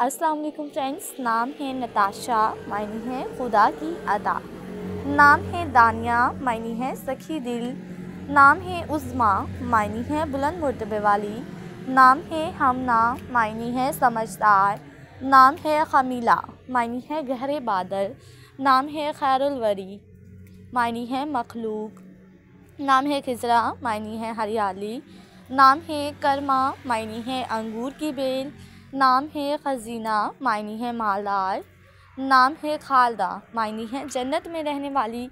अस्सलाम वालेकुम फ्रेंड्स नाम है नताशा मायने है खुदा की अदा नाम है दानिया मायने है सखी दिल नाम है उज़मा मायने है बुलंद मरतबे वाली नाम है हमना मायने है समझदार नाम है खमीला मायने है गहरे बादल नाम है खैरवरी मायने है मखलूक नाम है खिजरा मायने है हरियाली नाम है कर्मा मायने है अंगूर की बेल नाम है ख़जीना मायनी है मालदार नाम है खालदा मायनी है जन्नत में रहने वाली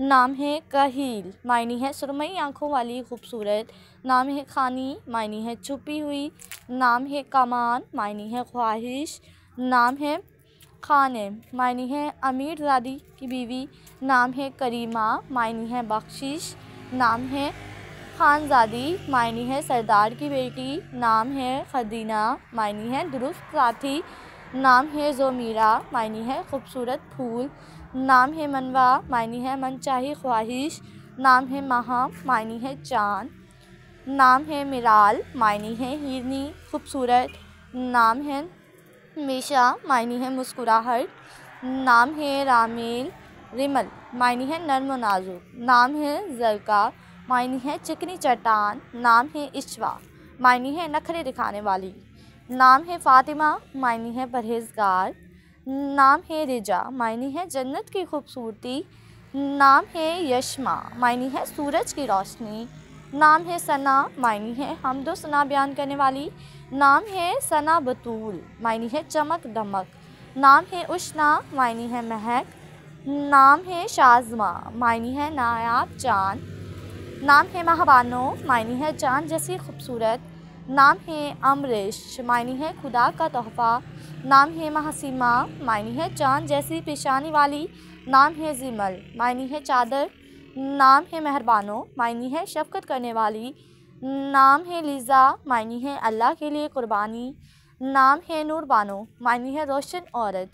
नाम है कहील मायनी है सुरमई आँखों वाली खूबसूरत नाम है खानी मायनी है छुपी हुई नाम है कमान मायनी है ख्वाहिश नाम है खाने मायनी है अमीर दादी की बीवी नाम है करीमा मायनी है बख्शिश नाम है खानजादी मायनी है सरदार की बेटी नाम है खदीना मायनी है दुरुस्त साथी नाम है जोमीरा मायनी है खूबसूरत फूल नाम है मनवा मायनी है मनचाही ख्वाहिश नाम है महा मायनी है चाँद नाम है मिराल मायनी है हिरनी खूबसूरत नाम है मीशा मायनी है मुस्कुराहट नाम है रामील रिमल मायनी है नर्म नाजुक नाम है जरका मायनी है चिकनी चट्टान नाम है इश्वा मायनी है नखरे दिखाने वाली नाम है फातिमा मायनी है परहेजगार नाम है रिजा मायनी है जन्नत की खूबसूरती नाम है यशमा मायनी है सूरज की रोशनी नाम है सना मायनी है दो सना बयान करने वाली नाम है सना बतूल मायनी है चमक दमक नाम है उष्णा मायनी है महक नाम है शाजमा मायनी है नायाब चांद नाम है महाबानो मायनी है चांद जैसी खूबसूरत नाम है अमरिश मायनी है खुदा का तोहफा नाम है महासीमा मायनी है चांद जैसी पेशानी वाली नाम है जिमल मायनी है चादर नाम है मेहरबानो मायनी है शफकत करने वाली नाम है लीज़ा मायनी है अल्लाह के लिए कुर्बानी नाम है नूर बानो मायनी है रोशन औरत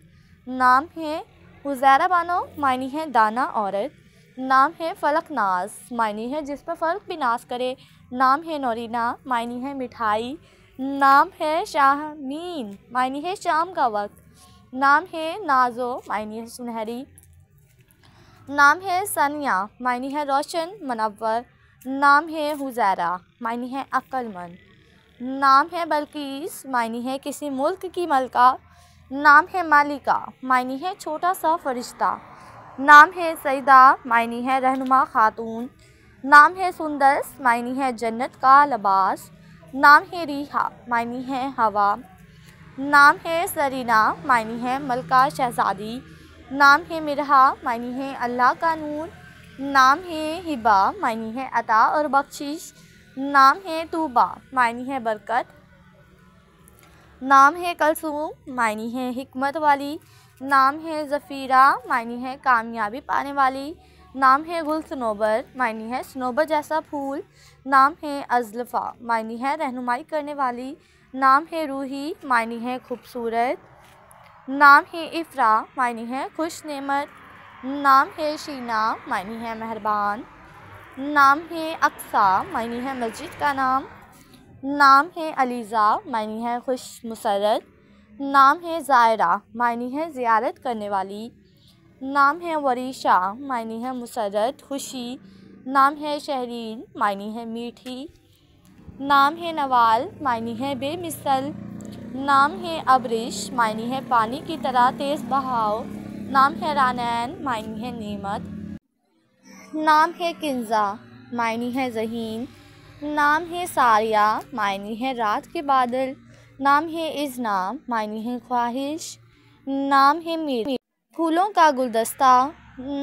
नाम है हुजैरा बानो मायनी है दाना औरत नाम है फलक नाज मायनी है जिस पर फलक भी नाज करे नाम है नौरीना मायनी है मिठाई नाम है मीन मायनी है शाम का वक्त नाम है नाजो मायनी है सुनहरी नाम है सनिया मायनी है रोशन मनवर नाम है हुजैरा मायनी है अक्लमंद नाम है बल्किस मायनी है किसी मुल्क की मलका नाम है मालिका मायनी है छोटा सा फरिश्ता नाम है सईदा मायनी है रहनुमा खातून नाम है सुंदरस मायनी है जन्नत का लबास नाम है रीहा मायनी है हवा नाम है सरीना मायनी है मलका शहजादी नाम है मिरहा मायनी है अल्लाह का नूर नाम है हिबा मायनी है अता और बख्शिश नाम है तूबा मायनी है बरकत नाम है कलसूम मायनी है हिकमत वाली नाम है ज़फ़ीरा मायनी है कामयाबी पाने वाली नाम है गुल सनोबर मायनी है सनोबर जैसा फूल नाम है अजलफ़ा मायनी है रहनुमाई करने वाली नाम है रूही मायनी है खूबसूरत नाम है इफ्रा मायनी है खुश नेमत नाम है शीना मायनी है मेहरबान नाम है अक्सा मायनी है मस्जिद का नाम नाम है अलीज़ा मायनी है खुश मुसरत नाम है ज़ायरा मायने है ज़ियारत करने वाली नाम है वरीशा मायने है मुसरत खुशी नाम है शहरीन मायने है मीठी नाम है नवाल मायने है बेमिसल नाम है अबरिश मायने है पानी की तरह तेज़ बहाव नाम है रानैन मायने है नेमत नाम है किंजा मायने है जहीन नाम है सारिया मायने है रात के बादल नाम है नाम मायने है ख्वाहिश नाम है मीर फूलों का गुलदस्ता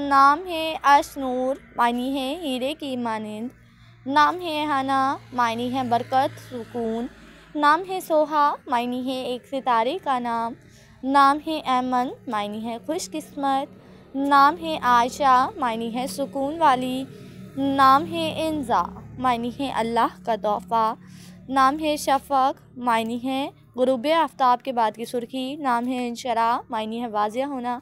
नाम है अशनूर मायने है हीरे की मानंद नाम है हना मायने है बरकत सुकून नाम है सोहा मायने है एक सितारे का नाम नाम है अमन मायने है खुशकिस्मत नाम है आयशा मायने है सुकून वाली नाम है इंजा मायने है अल्लाह का तोहफ़ा नाम है शफक मायनी है गुरुब आफ्ताब के बाद की सुर्खी नाम है इनशरा मायनी है वाजिया होना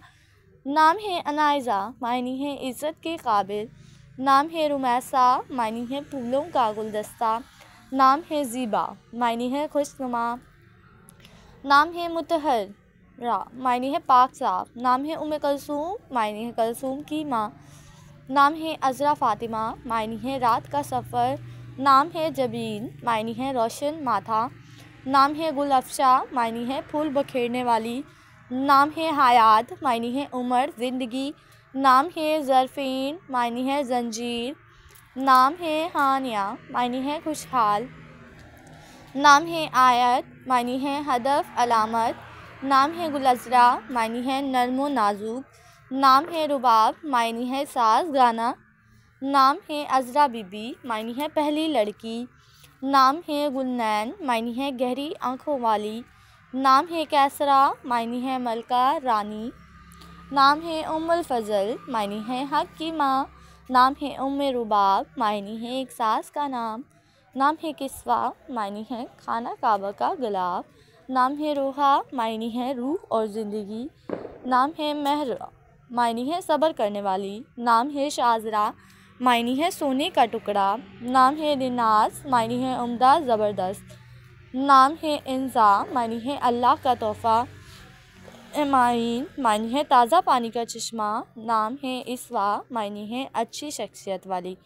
नाम है अनाइज़ा मायनी है इज़्ज़त के काबिल नाम है रुमैसा मायनी है फूलों का गुलदस्ता नाम है ज़ीबा मायनी है खुशनुमा नाम है रा मायनी है पाक साफ नाम है उम कलसूम मायनी है कलसूम की माँ नाम है अजरा फ़ातिमा मायनी है रात का सफ़र नाम है जबीन मायनी है रोशन माथा नाम है गुल अफशा मायनी है फूल बखेरने वाली नाम है हयात मायनी है उमर ज़िंदगी नाम है ज़रफ़ीन मायनी है जंजीर नाम है हानिया मायनी है खुशहाल नाम है आयत मायनी है हदफ अलामत नाम है गुलजरा मायनी है नरम नाजुक नाम है रुबाब मायनी है साज गाना नाम है अजरा बीबी मायनी है पहली लड़की नाम है गुलनैन मायनी है गहरी आँखों वाली नाम है कैसरा मायनी है मलका रानी नाम है उमल फजल मायनी है हक की माँ नाम है उम रुबाब मायनी है एक सास का नाम नाम है किस्वा मायनी है खाना काबा का गुलाब नाम है रोहा मायनी है रूह और ज़िंदगी नाम है महर मायनी है सब्र करने वाली नाम है शाजरा मायनी है सोने का टुकड़ा नाम है दिनाज मायनी है उम्दा ज़बरदस्त नाम है इंजा मानी है अल्लाह का तोहफ़ा माइन मानी है ताज़ा पानी का चश्मा नाम है इसवा मानी है अच्छी शख्सियत वाली